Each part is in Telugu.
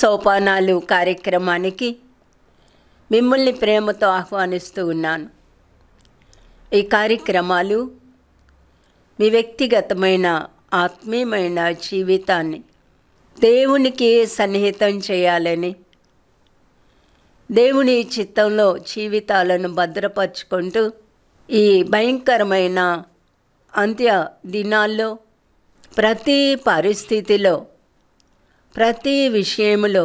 సోపానాలు కార్యక్రమానికి మిమ్మల్ని ప్రేమతో ఆహ్వానిస్తూ ఉన్నాను ఈ కార్యక్రమాలు మీ వ్యక్తిగతమైన ఆత్మీయమైన జీవితాన్ని దేవునికి సన్నిహితం చేయాలని దేవుని చిత్తంలో జీవితాలను భద్రపరుచుకుంటూ ఈ భయంకరమైన అంత్య దినాల్లో ప్రతి పరిస్థితిలో ప్రతి విషయంలో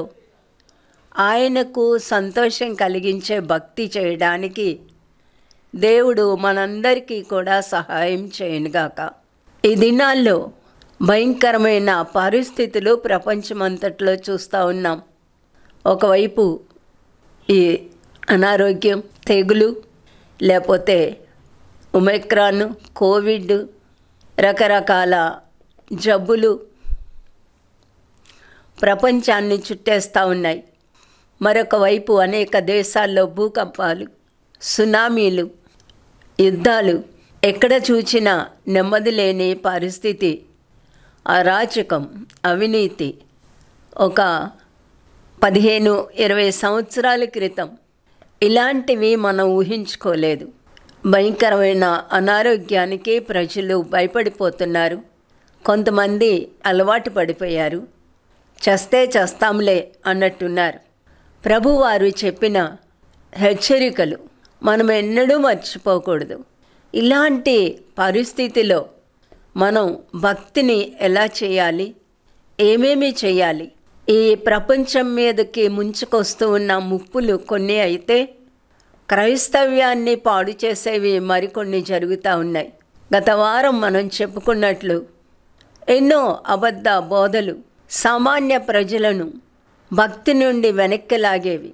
ఆయనకు సంతోషం కలిగించే భక్తి చేయడానికి దేవుడు మనందరికీ కూడా సహాయం చేయనుగాక ఈ దినాల్లో భయంకరమైన పరిస్థితులు ప్రపంచమంతట్లో చూస్తూ ఉన్నాం ఒకవైపు ఈ అనారోగ్యం తెగులు లేకపోతే ఉమెక్రాన్ కోవిడ్ రకరకాల జబ్బులు ప్రపంచాన్ని చుట్టేస్తూ ఉన్నాయి మరొక వైపు అనేక దేశాల్లో భూకంపాలు సునామీలు యుద్ధాలు ఎక్కడ చూచినా నెమ్మది లేని పరిస్థితి అరాచకం అవినీతి ఒక పదిహేను ఇరవై సంవత్సరాల క్రితం ఇలాంటివి మనం ఊహించుకోలేదు భయంకరమైన అనారోగ్యానికి ప్రజలు భయపడిపోతున్నారు కొంతమంది అలవాటు పడిపోయారు చస్తే చస్తాంలే అన్నట్టున్నారు ప్రభువారు చెప్పిన హెచ్చరికలు మనం ఎన్నడూ మర్చిపోకూడదు ఇలాంటి పరిస్థితిలో మనం భక్తిని ఎలా చేయాలి ఏమేమి చేయాలి ఈ ప్రపంచం మీదకి ముంచుకొస్తూ ఉన్న ముప్పులు కొన్ని అయితే క్రైస్తవ్యాన్ని పాడు చేసేవి మరికొన్ని జరుగుతూ ఉన్నాయి గత వారం మనం చెప్పుకున్నట్లు ఎన్నో అబద్ధ బోధలు సామాన్య ప్రజలను భక్తి నుండి వెనక్కి లాగేవి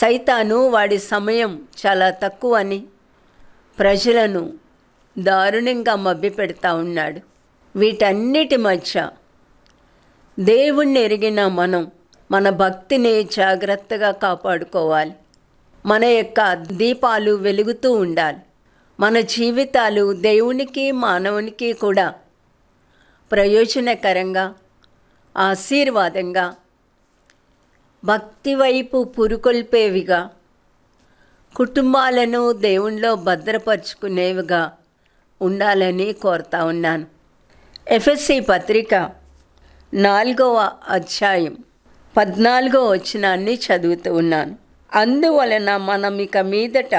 సైతాను వాడి సమయం చాలా తక్కువ అని ప్రజలను దారుణంగా మభ్యపెడతా ఉన్నాడు వీటన్నిటి మధ్య దేవుణ్ణి ఎరిగిన మనం మన భక్తిని జాగ్రత్తగా కాపాడుకోవాలి మన యొక్క దీపాలు వెలుగుతూ ఉండాలి మన జీవితాలు దేవునికి మానవునికి కూడా ప్రయోజనకరంగా ఆశీర్వాదంగా భక్తి వైపు పురుకొల్పేవిగా కుటుంబాలను దేవుణ్ణిలో భద్రపరుచుకునేవిగా ఉండాలని కోరుతా ఉన్నాను ఎఫ్ఎస్సి పత్రిక నాలుగవ అధ్యాయం పద్నాలుగో వచనాన్ని చదువుతూ ఉన్నాను అందువలన మనం ఇక మీదట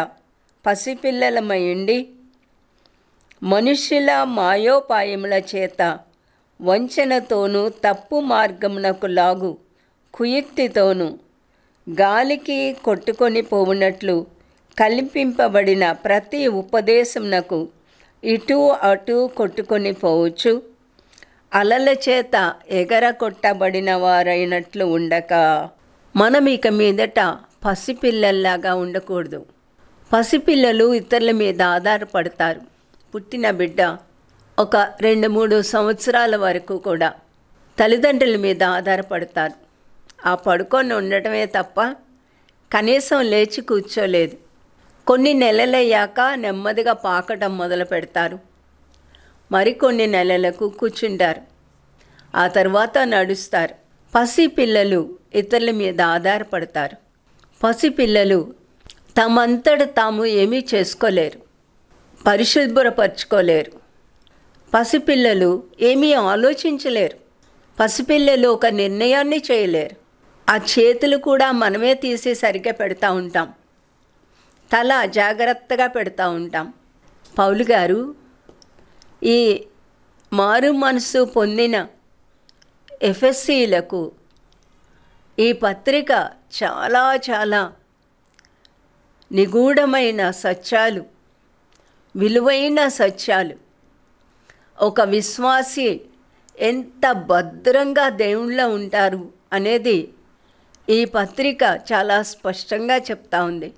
ఉండి మనుషుల మాయోపాయముల చేత వంచనతోనూ తప్పు మార్గమునకు లాగు కుయుక్తితోనూ గాలికి కొట్టుకొని పోవునట్లు కల్పింపబడిన ప్రతి ఉపదేశమునకు ఇటు అటు కొట్టుకొని పోవచ్చు అలల చేత ఎగర కొట్టబడిన వారైనట్లు ఉండక మనం ఇక మీదట పసిపిల్లల్లాగా ఉండకూడదు పసిపిల్లలు ఇతరుల మీద ఆధారపడతారు పుట్టిన బిడ్డ ఒక రెండు మూడు సంవత్సరాల వరకు కూడా తల్లిదండ్రుల మీద ఆధారపడతారు ఆ పడుకొని ఉండటమే తప్ప కనీసం లేచి కూర్చోలేదు కొన్ని నెలలయ్యాక నెమ్మదిగా పాకటం మొదలు పెడతారు మరికొన్ని నెలలకు కూర్చుంటారు ఆ తర్వాత నడుస్తారు పసి పిల్లలు ఇతరుల మీద ఆధారపడతారు పసిపిల్లలు తమంతట తాము ఏమీ చేసుకోలేరు పరిశుభ్రపరచుకోలేరు పసిపిల్లలు ఏమీ ఆలోచించలేరు పసిపిల్లలు ఒక నిర్ణయాన్ని చేయలేరు ఆ చేతులు కూడా మనమే తీసి సరిగ్గా పెడతా ఉంటాం తల జాగ్రత్తగా పెడతా ఉంటాం పౌలు గారు ఈ మారు మనసు పొందిన ఎఫ్ఎస్సీలకు ఈ పత్రిక చాలా చాలా నిగూఢమైన సత్యాలు విలువైన సత్యాలు ఒక విశ్వాసి ఎంత భద్రంగా దేవుళ్ళ ఉంటారు అనేది ఈ పత్రిక చాలా స్పష్టంగా చెప్తా ఉంది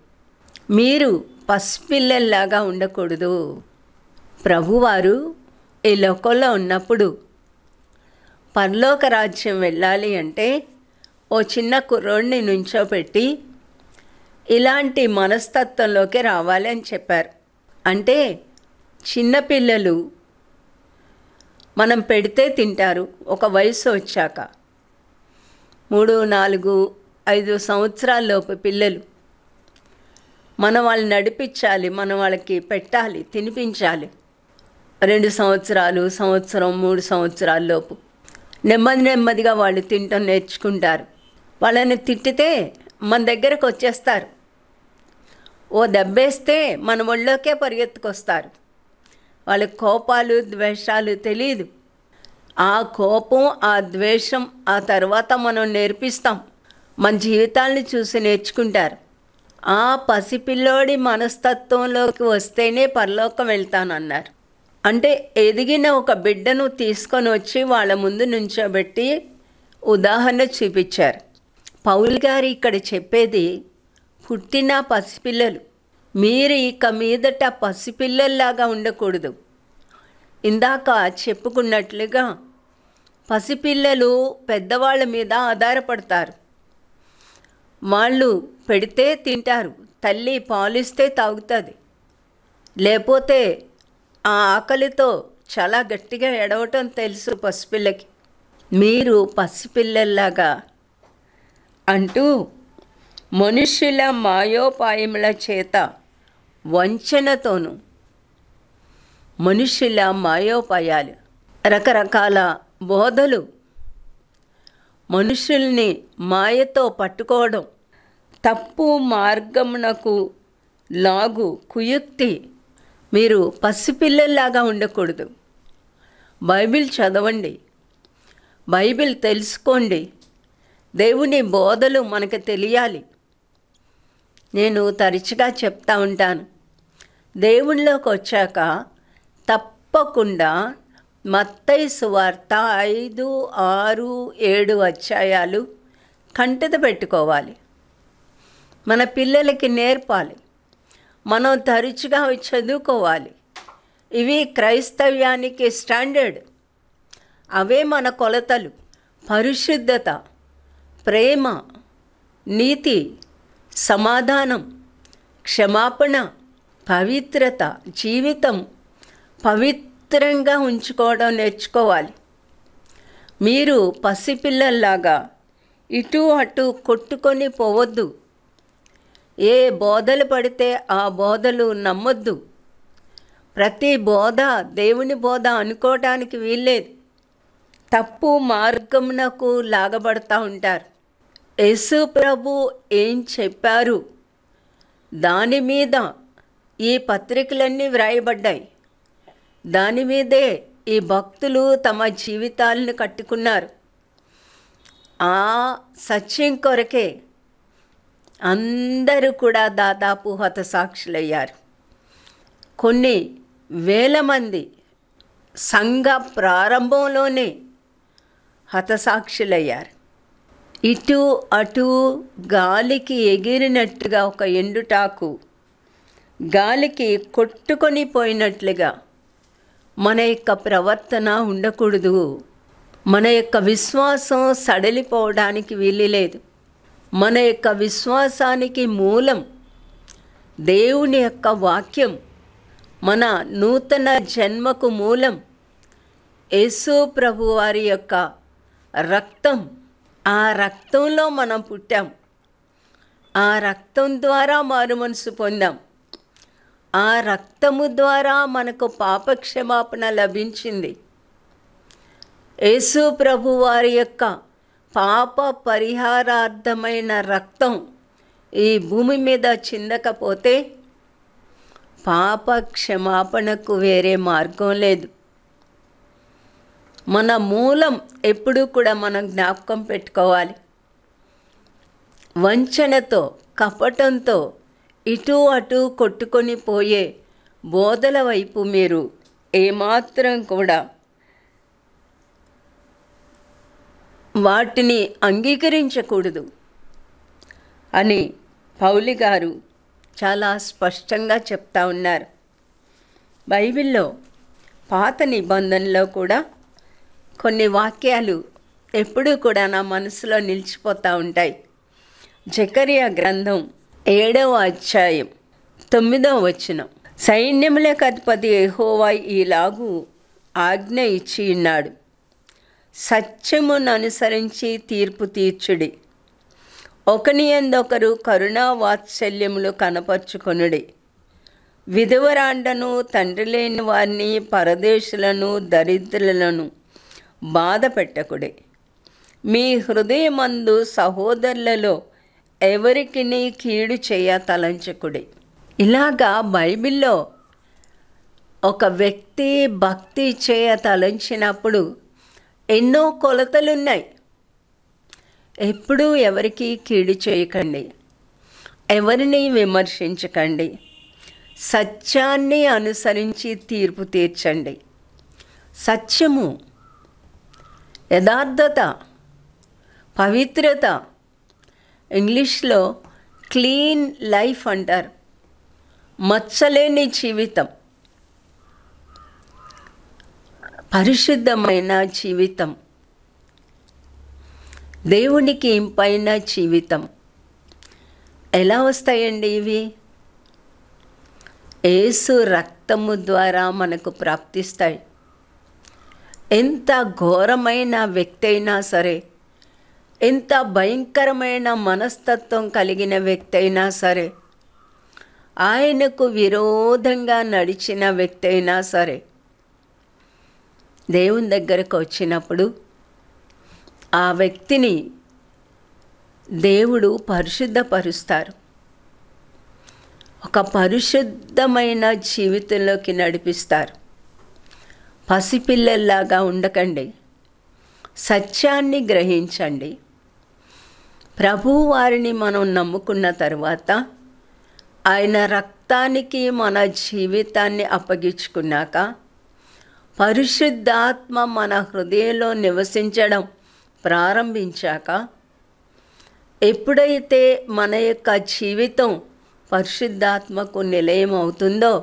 మీరు పసిపిల్లల్లాగా ఉండకూడదు ప్రభువారు ఈ లోకంలో ఉన్నప్పుడు పరలోక రాజ్యం వెళ్ళాలి అంటే ఓ చిన్న కుర్రోడిని నుంచోపెట్టి ఇలాంటి మనస్తత్వంలోకి రావాలి అని చెప్పారు అంటే చిన్నపిల్లలు మనం పెడితే తింటారు ఒక వయసు వచ్చాక మూడు నాలుగు ఐదు సంవత్సరాల్లోపు పిల్లలు మనం వాళ్ళని నడిపించాలి మనం వాళ్ళకి పెట్టాలి తినిపించాలి రెండు సంవత్సరాలు సంవత్సరం మూడు సంవత్సరాల్లోపు నెమ్మది నెమ్మదిగా వాళ్ళు తింటాం నేర్చుకుంటారు వాళ్ళని తిట్టితే మన దగ్గరకు వచ్చేస్తారు ఓ దెబ్బేస్తే మన ఒళ్ళోకే పరిగెత్తుకొస్తారు వాళ్ళ కోపాలు ద్వేషాలు తెలియదు ఆ కోపం ఆ ద్వేషం ఆ తర్వాత మనం నేర్పిస్తాం మన జీవితాలను చూసి నేర్చుకుంటారు ఆ పసిపిల్లోడి మనస్తత్వంలోకి వస్తేనే పరలోకం వెళ్తానన్నారు అంటే ఎదిగిన ఒక బిడ్డను తీసుకొని వచ్చి వాళ్ళ ముందు నుంచోబెట్టి ఉదాహరణ చూపించారు పౌల్ గారు ఇక్కడ చెప్పేది పుట్టిన పసిపిల్లలు మీరు ఇక మీదట పసిపిల్లల్లాగా ఉండకూడదు ఇందాక చెప్పుకున్నట్లుగా పసిపిల్లలు పెద్దవాళ్ళ మీద ఆధారపడతారు వాళ్ళు పెడితే తింటారు తల్లి పాలిస్తే తాగుతుంది లేకపోతే ఆ ఆకలితో చాలా గట్టిగా ఎడవటం తెలుసు పసిపిల్లకి మీరు పసిపిల్లల్లాగా అంటూ మనుషుల మాయోపాయముల చేత వంచనతోనూ మనుషుల మాయోపాయాలు రకరకాల బోధలు మనుషుల్ని మాయతో పట్టుకోవడం తప్పు మార్గమునకు లాగు కుయుక్తి మీరు పసిపిల్లల్లాగా ఉండకూడదు బైబిల్ చదవండి బైబిల్ తెలుసుకోండి దేవుని బోధలు మనకు తెలియాలి నేను తరచుగా చెప్తా ఉంటాను దేవుళ్ళలోకి వచ్చాక తప్పకుండా మత్తైసు సువార్త ఐదు ఆరు ఏడు అధ్యాయాలు కంటిత పెట్టుకోవాలి మన పిల్లలకి నేర్పాలి మనం తరచుగా చదువుకోవాలి ఇవి క్రైస్తవ్యానికి స్టాండర్డ్ అవే మన కొలతలు పరిశుద్ధత ప్రేమ నీతి సమాధానం క్షమాపణ పవిత్రత జీవితం పవిత్రంగా ఉంచుకోవడం నేర్చుకోవాలి మీరు పసిపిల్లల్లాగా ఇటు అటు కొట్టుకొని పోవద్దు ఏ బోధలు పడితే ఆ బోధలు నమ్మొద్దు ప్రతి బోధ దేవుని బోధ అనుకోవడానికి వీల్లేదు తప్పు మార్గమునకు లాగబడతా ఉంటారు యేసు ప్రభు ఏం చెప్పారు దాని మీద ఈ పత్రికలన్నీ వ్రాయబడ్డాయి దాని మీదే ఈ భక్తులు తమ జీవితాలను కట్టుకున్నారు ఆ సత్యం కొరకే అందరూ కూడా దాదాపు హతసాక్షులయ్యారు కొన్ని వేల మంది సంఘ ప్రారంభంలోనే హతసాక్షులయ్యారు ఇటు అటు గాలికి ఎగిరినట్టుగా ఒక ఎండుటాకు గాలికి కొట్టుకొని పోయినట్లుగా మన యొక్క ప్రవర్తన ఉండకూడదు మన యొక్క విశ్వాసం సడలిపోవడానికి వీలు లేదు మన యొక్క విశ్వాసానికి మూలం దేవుని యొక్క వాక్యం మన నూతన జన్మకు మూలం యేసు ప్రభు వారి యొక్క రక్తం ఆ రక్తంలో మనం పుట్టాం ఆ రక్తం ద్వారా మారు మనసు పొందాం ఆ రక్తము ద్వారా మనకు పాపక్షమాపణ లభించింది యేసు ప్రభు వారి యొక్క పాప పరిహారార్థమైన రక్తం ఈ భూమి మీద చిందకపోతే పాప క్షమాపణకు వేరే మార్గం లేదు మన మూలం ఎప్పుడూ కూడా మనం జ్ఞాపకం పెట్టుకోవాలి వంచనతో కపటంతో ఇటు అటు కొట్టుకొని పోయే బోధల వైపు మీరు ఏమాత్రం కూడా వాటిని అంగీకరించకూడదు అని పౌలి గారు చాలా స్పష్టంగా చెప్తా ఉన్నారు బైబిల్లో పాత నిబంధనలో కూడా కొన్ని వాక్యాలు ఎప్పుడూ కూడా నా మనసులో నిలిచిపోతూ ఉంటాయి జకరియా గ్రంథం ఏడవ అధ్యాయం తొమ్మిదవ వచనం సైన్యములకు అధిపతి ఎహోవాయ్ ఈలాగు ఆజ్ఞ ఇచ్చి ఉన్నాడు సత్యమును అనుసరించి తీర్పు తీర్చుడి ఒకని ఎందొకరు కరుణా వాత్సల్యములు కనపరుచుకొనుడి విధవరాండను తండ్రి లేని వారిని పరదేశులను దరిద్రులను బాధ పెట్టకుడే మీ హృదయమందు సహోదరులలో ఎవరికి కీడు చేయ తలంచకుడి ఇలాగా బైబిల్లో ఒక వ్యక్తి భక్తి చేయ తలంచినప్పుడు ఎన్నో కొలతలున్నాయి ఎప్పుడూ ఎవరికి కీడు చేయకండి ఎవరిని విమర్శించకండి సత్యాన్ని అనుసరించి తీర్పు తీర్చండి సత్యము యథార్థత పవిత్రత ఇంగ్లీష్లో క్లీన్ లైఫ్ అంటారు మచ్చలేని జీవితం పరిశుద్ధమైన జీవితం దేవునికి ఇంపైన జీవితం ఎలా వస్తాయండి ఇవి ఏసు రక్తము ద్వారా మనకు ప్రాప్తిస్తాయి ఎంత ఘోరమైన వ్యక్తి అయినా సరే ఎంత భయంకరమైన మనస్తత్వం కలిగిన వ్యక్తి అయినా సరే ఆయనకు విరోధంగా నడిచిన వ్యక్తి అయినా సరే దేవుని దగ్గరకు వచ్చినప్పుడు ఆ వ్యక్తిని దేవుడు పరిశుద్ధపరుస్తారు ఒక పరిశుద్ధమైన జీవితంలోకి నడిపిస్తారు పసిపిల్లల్లాగా ఉండకండి సత్యాన్ని గ్రహించండి ప్రభువారిని మనం నమ్ముకున్న తర్వాత ఆయన రక్తానికి మన జీవితాన్ని అప్పగించుకున్నాక పరిశుద్ధాత్మ మన హృదయంలో నివసించడం ప్రారంభించాక ఎప్పుడైతే మన యొక్క జీవితం పరిశుద్ధాత్మకు నిలయం అవుతుందో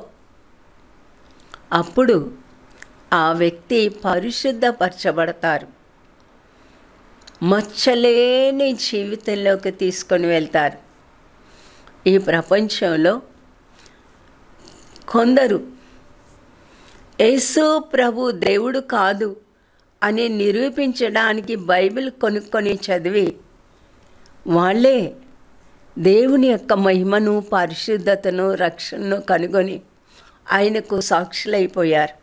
అప్పుడు ఆ వ్యక్తి పరిశుద్ధపరచబడతారు మచ్చలేని జీవితంలోకి తీసుకొని వెళ్తారు ఈ ప్రపంచంలో కొందరు యేసు ప్రభు దేవుడు కాదు అని నిరూపించడానికి బైబిల్ కొనుక్కొని చదివి వాళ్ళే దేవుని యొక్క మహిమను పరిశుద్ధతను రక్షణను కనుగొని ఆయనకు సాక్షులైపోయారు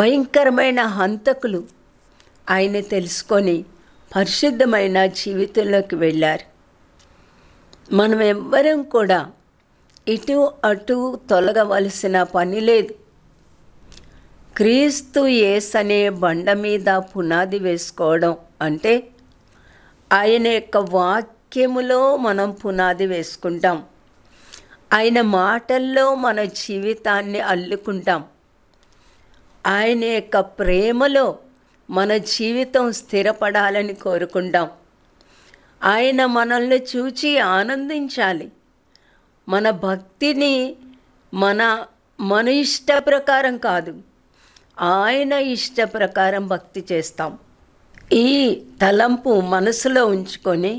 భయంకరమైన హంతకులు ఆయన తెలుసుకొని పరిశుద్ధమైన జీవితంలోకి వెళ్ళారు మనం ఎవ్వరం కూడా ఇటు అటు తొలగవలసిన పని లేదు క్రీస్తు ఏస్ అనే బండ మీద పునాది వేసుకోవడం అంటే ఆయన యొక్క వాక్యములో మనం పునాది వేసుకుంటాం ఆయన మాటల్లో మన జీవితాన్ని అల్లుకుంటాం ఆయన యొక్క ప్రేమలో మన జీవితం స్థిరపడాలని కోరుకుందాం ఆయన మనల్ని చూచి ఆనందించాలి మన భక్తిని మన మన ఇష్ట ప్రకారం కాదు ఆయన ఇష్ట ప్రకారం భక్తి చేస్తాం ఈ తలంపు మనసులో ఉంచుకొని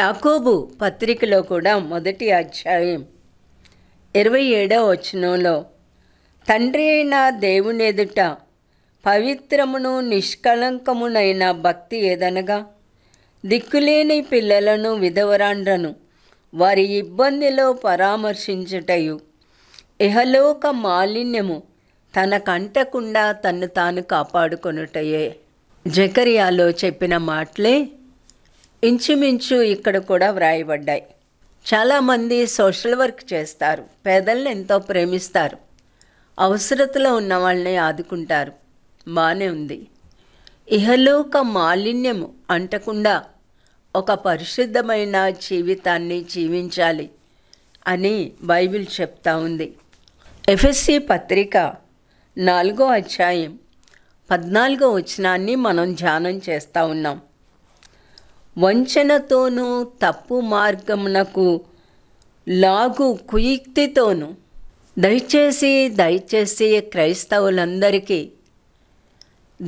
యాకోబు పత్రికలో కూడా మొదటి అధ్యాయం ఇరవై ఏడవ వచనంలో తండ్రి అయిన దేవుని ఎదుట పవిత్రమును నిష్కళంకమునైన భక్తి ఏదనగా దిక్కులేని పిల్లలను విధవరాండ్రను వారి ఇబ్బందిలో పరామర్శించుటయు ఇహలోక మాలిన్యము తన కంటకుండా తన్ను తాను కాపాడుకొనుటయే జకరియాలో చెప్పిన మాటలే ఇంచుమించు ఇక్కడ కూడా వ్రాయబడ్డాయి చాలామంది సోషల్ వర్క్ చేస్తారు పేదలను ఎంతో ప్రేమిస్తారు అవసరతలో ఉన్న వాళ్ళని ఆదుకుంటారు బానే ఉంది ఇహలోక మాలిన్యము అంటకుండా ఒక పరిశుద్ధమైన జీవితాన్ని జీవించాలి అని బైబిల్ చెప్తా ఉంది ఎఫ్ఎస్సి పత్రిక నాలుగో అధ్యాయం పద్నాలుగో వచనాన్ని మనం ధ్యానం చేస్తూ ఉన్నాం వంచనతోనూ తప్పు మార్గమునకు లాగు కుయుక్తితోనూ దయచేసి దయచేసి క్రైస్తవులందరికీ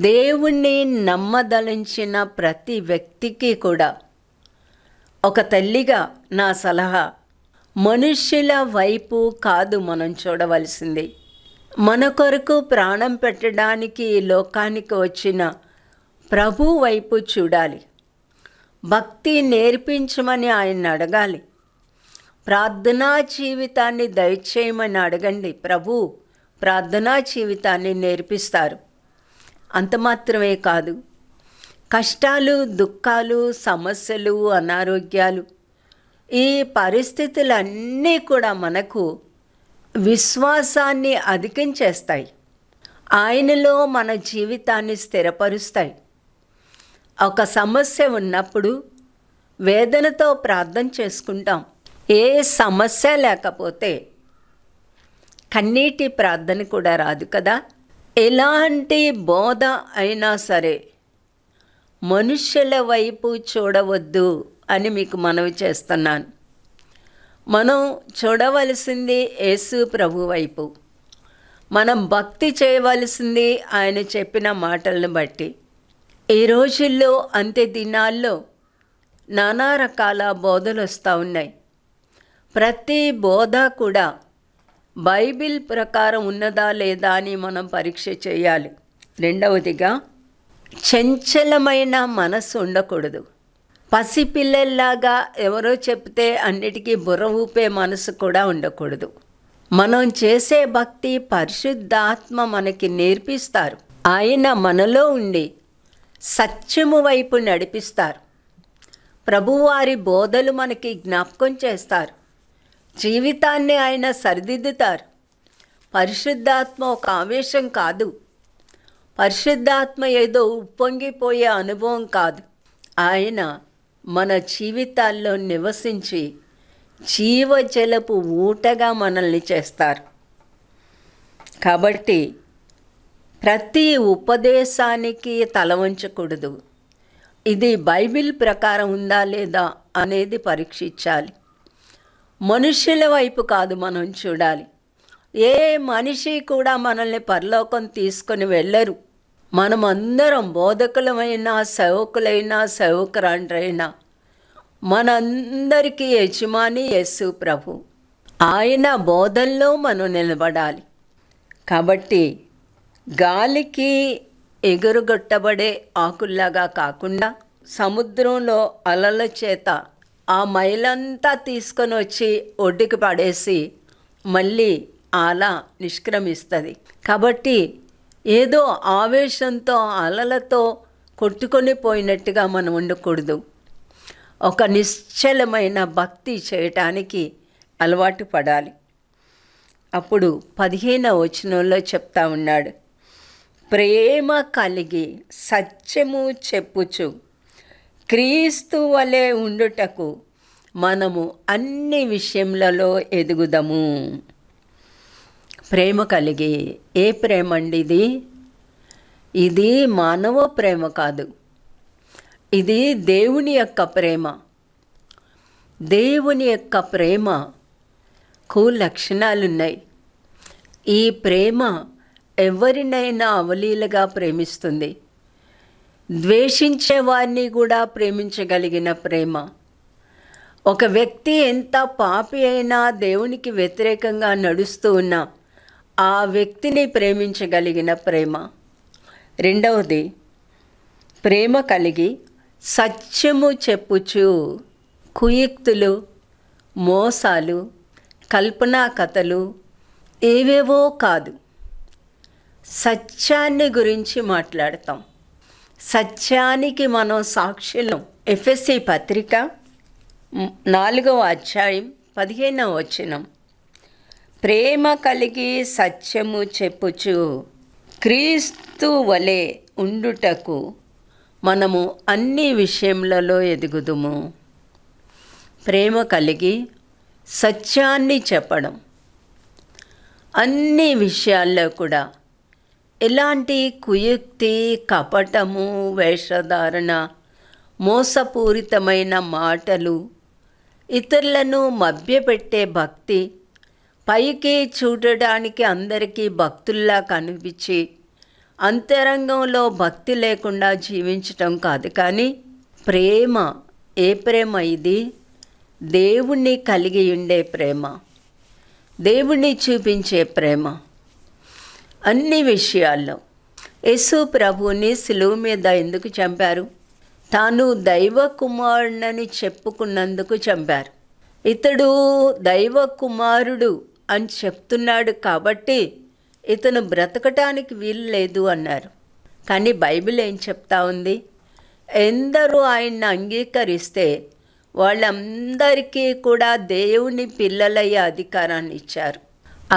దేవుణ్ణి నమ్మదలించిన ప్రతి వ్యక్తికి కూడా ఒక తల్లిగా నా సలహా మనుష్యుల వైపు కాదు మనం చూడవలసింది మన కొరకు ప్రాణం పెట్టడానికి ఈ లోకానికి వచ్చిన ప్రభు వైపు చూడాలి భక్తి నేర్పించమని ఆయన అడగాలి ప్రార్థనా జీవితాన్ని దయచేయమని అడగండి ప్రభు ప్రార్థనా జీవితాన్ని నేర్పిస్తారు అంత మాత్రమే కాదు కష్టాలు దుఃఖాలు సమస్యలు అనారోగ్యాలు ఈ పరిస్థితులన్నీ కూడా మనకు విశ్వాసాన్ని అధికించేస్తాయి ఆయనలో మన జీవితాన్ని స్థిరపరుస్తాయి ఒక సమస్య ఉన్నప్పుడు వేదనతో ప్రార్థన చేసుకుంటాం ఏ సమస్య లేకపోతే కన్నీటి ప్రార్థన కూడా రాదు కదా ఎలాంటి బోధ అయినా సరే మనుష్యుల వైపు చూడవద్దు అని మీకు మనవి చేస్తున్నాను మనం చూడవలసింది యేసు ప్రభు వైపు మనం భక్తి చేయవలసింది ఆయన చెప్పిన మాటలను బట్టి ఈ రోజుల్లో అంత్య దినాల్లో నానా రకాల బోధలు వస్తూ ఉన్నాయి ప్రతి బోధ కూడా బైబిల్ ప్రకారం ఉన్నదా లేదా అని మనం పరీక్ష చేయాలి రెండవదిగా చంచలమైన మనసు ఉండకూడదు పసిపిల్లల్లాగా ఎవరో చెప్తే అన్నిటికీ బుర్ర ఊపే మనసు కూడా ఉండకూడదు మనం చేసే భక్తి పరిశుద్ధాత్మ మనకి నేర్పిస్తారు ఆయన మనలో ఉండి సత్యము వైపు నడిపిస్తారు ప్రభువారి బోధలు మనకి జ్ఞాపకం చేస్తారు జీవితాన్ని ఆయన సరిదిద్దుతారు పరిశుద్ధాత్మ ఒక ఆవేశం కాదు పరిశుద్ధాత్మ ఏదో ఉప్పొంగిపోయే అనుభవం కాదు ఆయన మన జీవితాల్లో నివసించి జీవజలపు ఊటగా మనల్ని చేస్తారు కాబట్టి ప్రతి ఉపదేశానికి తల ఇది బైబిల్ ప్రకారం ఉందా లేదా అనేది పరీక్షించాలి మనుషుల వైపు కాదు మనం చూడాలి ఏ మనిషి కూడా మనల్ని పరలోకం తీసుకొని వెళ్ళరు మనం అందరం బోధకులమైనా సేవకులైనా సేవకురాండ్రైనా మనందరికీ యజమాని యేసు ప్రభు ఆయన బోధల్లో మనం నిలబడాలి కాబట్టి గాలికి ఎగురుగొట్టబడే ఆకుల్లాగా కాకుండా సముద్రంలో అలల చేత ఆ మైలంతా తీసుకొని వచ్చి ఒడ్డుకి పడేసి మళ్ళీ అలా నిష్క్రమిస్తుంది కాబట్టి ఏదో ఆవేశంతో అలలతో కొట్టుకొని పోయినట్టుగా మనం ఉండకూడదు ఒక నిశ్చలమైన భక్తి చేయటానికి అలవాటు పడాలి అప్పుడు పదిహేను వచనంలో చెప్తా ఉన్నాడు ప్రేమ కలిగి సత్యము చెప్పుచు క్రీస్తు వలె ఉండుటకు మనము అన్ని విషయములలో ఎదుగుదము ప్రేమ కలిగి ఏ ప్రేమ అండి ఇది ఇది మానవ ప్రేమ కాదు ఇది దేవుని యొక్క ప్రేమ దేవుని యొక్క ప్రేమకు లక్షణాలున్నాయి ఈ ప్రేమ ఎవరినైనా అవలీలగా ప్రేమిస్తుంది ద్వేషించే వారిని కూడా ప్రేమించగలిగిన ప్రేమ ఒక వ్యక్తి ఎంత పాపి అయినా దేవునికి వ్యతిరేకంగా నడుస్తూ ఉన్నా ఆ వ్యక్తిని ప్రేమించగలిగిన ప్రేమ రెండవది ప్రేమ కలిగి సత్యము చెప్పుచు కుయుక్తులు మోసాలు కల్పనా కథలు ఏవేవో కాదు సత్యాన్ని గురించి మాట్లాడతాం సత్యానికి మనం సాక్షులం ఎఫ్ఎస్సి పత్రిక నాలుగవ అధ్యాయం పదిహేనవ వచనం ప్రేమ కలిగి సత్యము చెప్పుచు క్రీస్తు వలె ఉండుటకు మనము అన్ని విషయములలో ఎదుగుదుము ప్రేమ కలిగి సత్యాన్ని చెప్పడం అన్ని విషయాల్లో కూడా ఎలాంటి కుయుక్తి కపటము వేషధారణ మోసపూరితమైన మాటలు ఇతరులను మభ్యపెట్టే భక్తి పైకి చూడడానికి అందరికీ భక్తుల్లా కనిపించి అంతరంగంలో భక్తి లేకుండా జీవించటం కాదు కానీ ప్రేమ ఏ ప్రేమ ఇది దేవుణ్ణి కలిగి ఉండే ప్రేమ దేవుణ్ణి చూపించే ప్రేమ అన్ని విషయాల్లో యశు ప్రభుని సులువు మీద ఎందుకు చంపారు తాను దైవ కుమారుడని చెప్పుకున్నందుకు చంపారు ఇతడు దైవ కుమారుడు అని చెప్తున్నాడు కాబట్టి ఇతను బ్రతకటానికి వీలు లేదు అన్నారు కానీ బైబిల్ ఏం చెప్తా ఉంది ఎందరూ ఆయన్ని అంగీకరిస్తే వాళ్ళందరికీ కూడా దేవుని పిల్లలయ్యే అధికారాన్ని ఇచ్చారు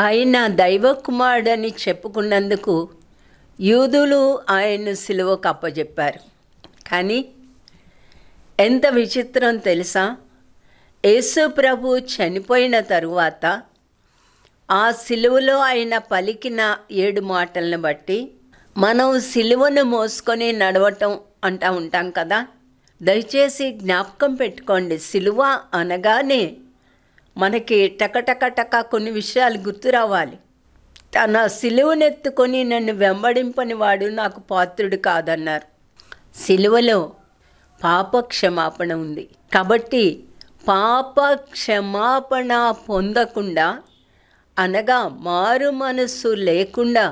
ఆయన దైవకుమారుడని చెప్పుకున్నందుకు యూదులు ఆయన్ను సిలువకు అప్పజెప్పారు కానీ ఎంత విచిత్రం తెలుసా యేసు ప్రభు చనిపోయిన తరువాత ఆ సిలువలో ఆయన పలికిన ఏడు మాటలను బట్టి మనం సిలువను మోసుకొని నడవటం అంటూ ఉంటాం కదా దయచేసి జ్ఞాపకం పెట్టుకోండి సిలువ అనగానే మనకి టకటక టక కొన్ని విషయాలు గుర్తు రావాలి తన సిలువనెత్తుకొని నన్ను వెంబడింపని వాడు నాకు పాత్రుడు కాదన్నారు సిలువలో పాప క్షమాపణ ఉంది కాబట్టి పాప క్షమాపణ పొందకుండా అనగా మారు మనసు లేకుండా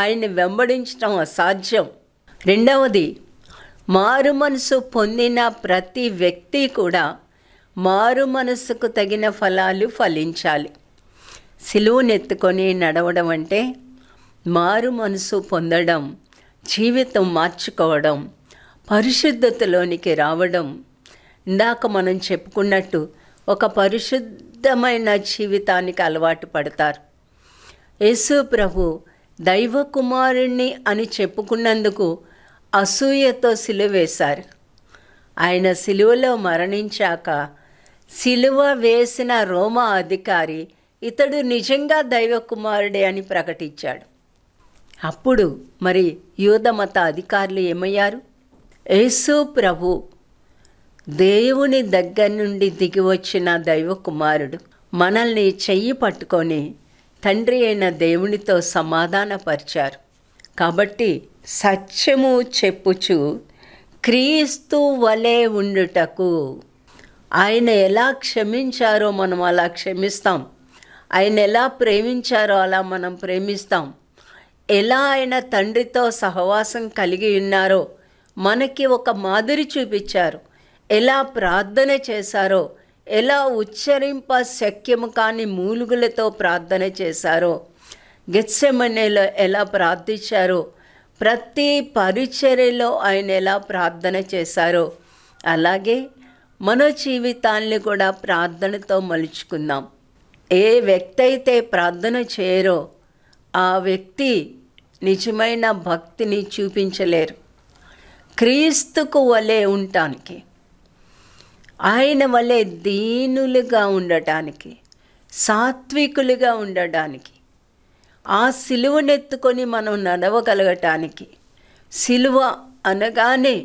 ఆయన్ని వెంబడించడం అసాధ్యం రెండవది మారు మనసు పొందిన ప్రతి వ్యక్తి కూడా మారు మనసుకు తగిన ఫలాలు ఫలించాలి సిలువునెత్తుకొని నడవడం అంటే మారు మనసు పొందడం జీవితం మార్చుకోవడం పరిశుద్ధతలోనికి రావడం ఇందాక మనం చెప్పుకున్నట్టు ఒక పరిశుద్ధమైన జీవితానికి అలవాటు పడతారు యేసు ప్రభు దైవ కుమారుణ్ణి అని చెప్పుకున్నందుకు అసూయతో సిలువేశారు ఆయన సిలువలో మరణించాక సిలువ వేసిన రోమా అధికారి ఇతడు నిజంగా దైవకుమారుడే అని ప్రకటించాడు అప్పుడు మరి యూదమత అధికారులు ఏమయ్యారు యేసు ప్రభు దేవుని దగ్గర నుండి దిగి వచ్చిన దైవకుమారుడు మనల్ని చెయ్యి పట్టుకొని తండ్రి అయిన దేవునితో సమాధానపరిచారు కాబట్టి సత్యము చెప్పుచు క్రీస్తు వలె ఉండుటకు ఆయన ఎలా క్షమించారో మనం అలా క్షమిస్తాం ఆయన ఎలా ప్రేమించారో అలా మనం ప్రేమిస్తాం ఎలా ఆయన తండ్రితో సహవాసం కలిగి ఉన్నారో మనకి ఒక మాదిరి చూపించారు ఎలా ప్రార్థన చేశారో ఎలా ఉచ్చరింప శక్యము కాని మూలుగులతో ప్రార్థన చేశారో గెత్సెమనేలో ఎలా ప్రార్థించారో ప్రతి పరిచర్యలో ఆయన ఎలా ప్రార్థన చేశారో అలాగే మన జీవితాల్ని కూడా ప్రార్థనతో మలుచుకుందాం ఏ వ్యక్తి అయితే ప్రార్థన చేయరో ఆ వ్యక్తి నిజమైన భక్తిని చూపించలేరు క్రీస్తుకు వలె ఉండటానికి ఆయన వలె దీనులుగా ఉండటానికి సాత్వికులుగా ఉండటానికి ఆ సిలువనెత్తుకొని మనం నడవగలగటానికి సిలువ అనగానే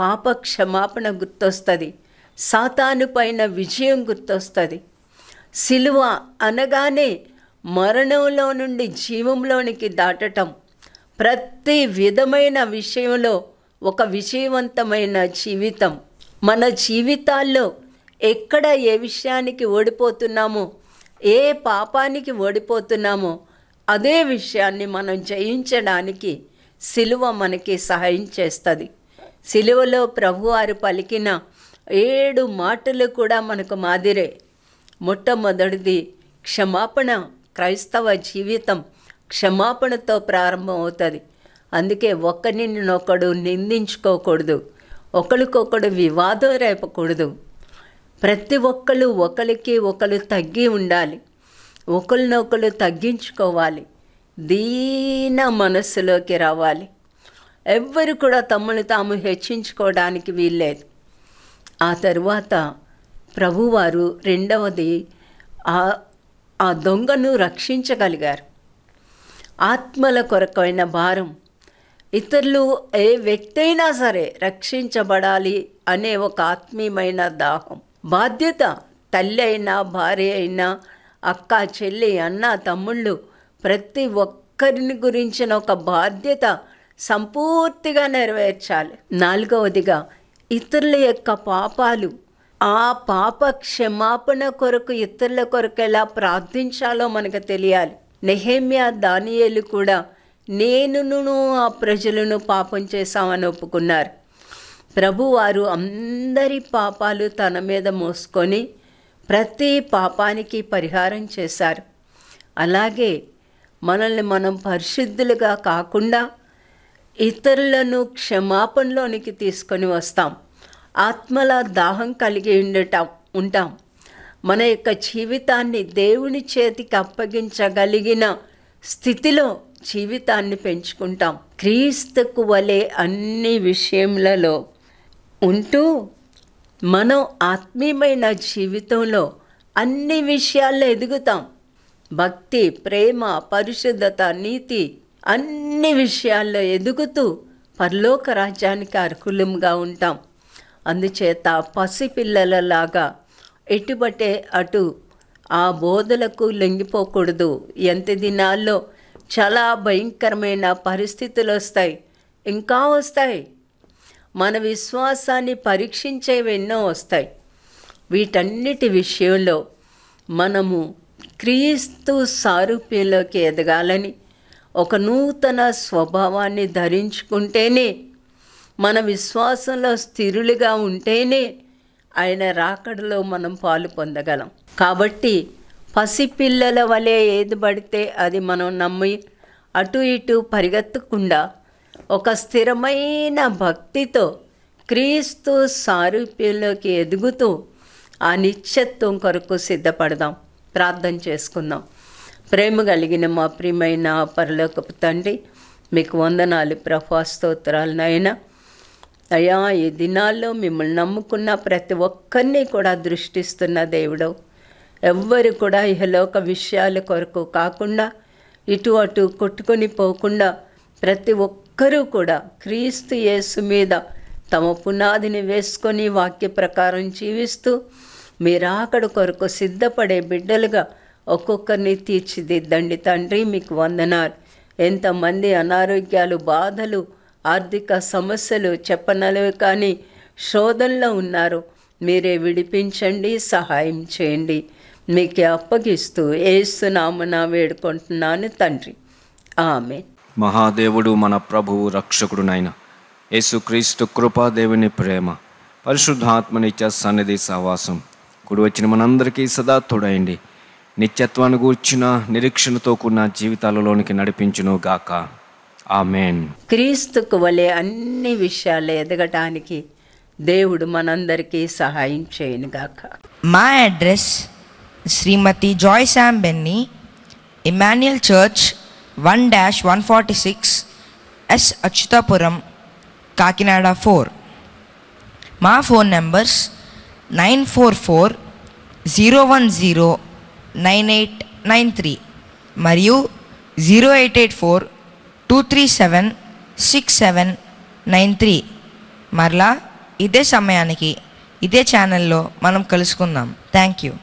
పాప క్షమాపణ గుర్తొస్తుంది సాతాను పైన విజయం గుర్తొస్తుంది సిలువ అనగానే మరణంలో నుండి జీవంలోనికి దాటటం ప్రతి విధమైన విషయంలో ఒక విజయవంతమైన జీవితం మన జీవితాల్లో ఎక్కడ ఏ విషయానికి ఓడిపోతున్నామో ఏ పాపానికి ఓడిపోతున్నామో అదే విషయాన్ని మనం జయించడానికి సిలువ మనకి సహాయం చేస్తుంది సిలువలో ప్రభువారు పలికిన ఏడు మాటలు కూడా మనకు మాదిరే మొట్టమొదటిది క్షమాపణ క్రైస్తవ జీవితం క్షమాపణతో ప్రారంభం అవుతుంది అందుకే ఒకరినొకడు నిందించుకోకూడదు ఒకరికొకడు వివాదం రేపకూడదు ప్రతి ఒక్కరు ఒకరికి ఒకరు తగ్గి ఉండాలి ఒకరినొకరు తగ్గించుకోవాలి దీన మనసులోకి రావాలి ఎవ్వరు కూడా తమ్ముని తాము హెచ్చించుకోవడానికి వీల్లేదు ఆ తరువాత ప్రభువారు రెండవది ఆ దొంగను రక్షించగలిగారు ఆత్మల కొరకైన భారం ఇతరులు ఏ వ్యక్తి అయినా సరే రక్షించబడాలి అనే ఒక ఆత్మీయమైన దాహం బాధ్యత తల్లి అయినా భార్య అయినా అక్క చెల్లి అన్న తమ్ముళ్ళు ప్రతి ఒక్కరిని గురించిన ఒక బాధ్యత సంపూర్తిగా నెరవేర్చాలి నాలుగవదిగా ఇతరుల యొక్క పాపాలు ఆ పాప క్షమాపణ కొరకు ఇతరుల కొరకు ఎలా ప్రార్థించాలో మనకు తెలియాలి నెహేమ్యా దానియేలు కూడా నేనును ఆ ప్రజలను పాపం చేశామని ఒప్పుకున్నారు ప్రభు వారు అందరి పాపాలు తన మీద మోసుకొని ప్రతి పాపానికి పరిహారం చేశారు అలాగే మనల్ని మనం పరిశుద్ధులుగా కాకుండా ఇతరులను క్షమాపణలోనికి తీసుకొని వస్తాం ఆత్మల దాహం కలిగి ఉండటం ఉంటాం మన యొక్క జీవితాన్ని దేవుని చేతికి అప్పగించగలిగిన స్థితిలో జీవితాన్ని పెంచుకుంటాం క్రీస్తుకు వలె అన్ని విషయములలో ఉంటూ మనం ఆత్మీయమైన జీవితంలో అన్ని విషయాల్లో ఎదుగుతాం భక్తి ప్రేమ పరిశుద్ధత నీతి అన్ని విషయాల్లో ఎదుగుతూ పరలోక రాజ్యానికి అర్హులంగా ఉంటాం అందుచేత పసిపిల్లలలాగా ఎటుబట్టే అటు ఆ బోధలకు లొంగిపోకూడదు ఎంత దినాల్లో చాలా భయంకరమైన పరిస్థితులు వస్తాయి ఇంకా వస్తాయి మన విశ్వాసాన్ని పరీక్షించేవెన్నో వస్తాయి వీటన్నిటి విషయంలో మనము క్రీస్తు సారూప్యంలోకి ఎదగాలని ఒక నూతన స్వభావాన్ని ధరించుకుంటేనే మన విశ్వాసంలో స్థిరులుగా ఉంటేనే ఆయన రాకడలో మనం పాలు పొందగలం కాబట్టి పసిపిల్లల వలె ఏది పడితే అది మనం నమ్మి అటు ఇటు పరిగెత్తకుండా ఒక స్థిరమైన భక్తితో క్రీస్తు సారూప్యంలోకి ఎదుగుతూ ఆ నిత్యత్వం కొరకు సిద్ధపడదాం ప్రార్థన చేసుకుందాం ప్రేమ కలిగిన మా ప్రియమైన పరలోకపు తండ్రి మీకు వందనాలు ప్రభా స్తోత్రాలు నాయన అయ్యా ఈ దినాల్లో మిమ్మల్ని నమ్ముకున్న ప్రతి ఒక్కరిని కూడా దృష్టిస్తున్న దేవుడు ఎవ్వరు కూడా ఇహలోక విషయాల కొరకు కాకుండా ఇటు అటు కొట్టుకొని పోకుండా ప్రతి ఒక్కరూ కూడా క్రీస్తు యేసు మీద తమ పునాదిని వేసుకొని వాక్య ప్రకారం జీవిస్తూ మీరు అక్కడ కొరకు సిద్ధపడే బిడ్డలుగా ఒక్కొక్కరిని తీర్చిదిద్దండి తండ్రి మీకు వందనాలు ఎంతమంది అనారోగ్యాలు బాధలు ఆర్థిక సమస్యలు చెప్పనలవి కానీ శోధనలో ఉన్నారు మీరే విడిపించండి సహాయం చేయండి మీకే అప్పగిస్తూ ఏస్తున్నామన వేడుకుంటున్నాను తండ్రి ఆమె మహాదేవుడు మన ప్రభువు రక్షకుడు నాయన యేసుక్రీస్తు కృపా దేవుని ప్రేమ పరిశుద్ధాత్మనిచ్చ సన్నిధి సహవాసం కుడి వచ్చిన మనందరికీ సదా తోడైండి నిత్యత్వాన్ని గూర్చిన నిరీక్షణతో కూడిన జీవితాలలోనికి నడిపించును గాక ఆమెన్ క్రీస్తుకు వలె అన్ని విషయాలు ఎదగటానికి దేవుడు మనందరికీ సహాయం చేయను గాక మా address Shrimati Joy Sam Benny Emmanuel church one dash one forty six S Achyutapuram Kakinada four మా phone numbers nine four four zero one zero nine eight nine three మరియు zero eight eight four two three seven six seven nine three మరలా ఇదే సమయానికి ఇదే ఛానల్లో మనం కలుసుకుందాం థ్యాంక్ యూ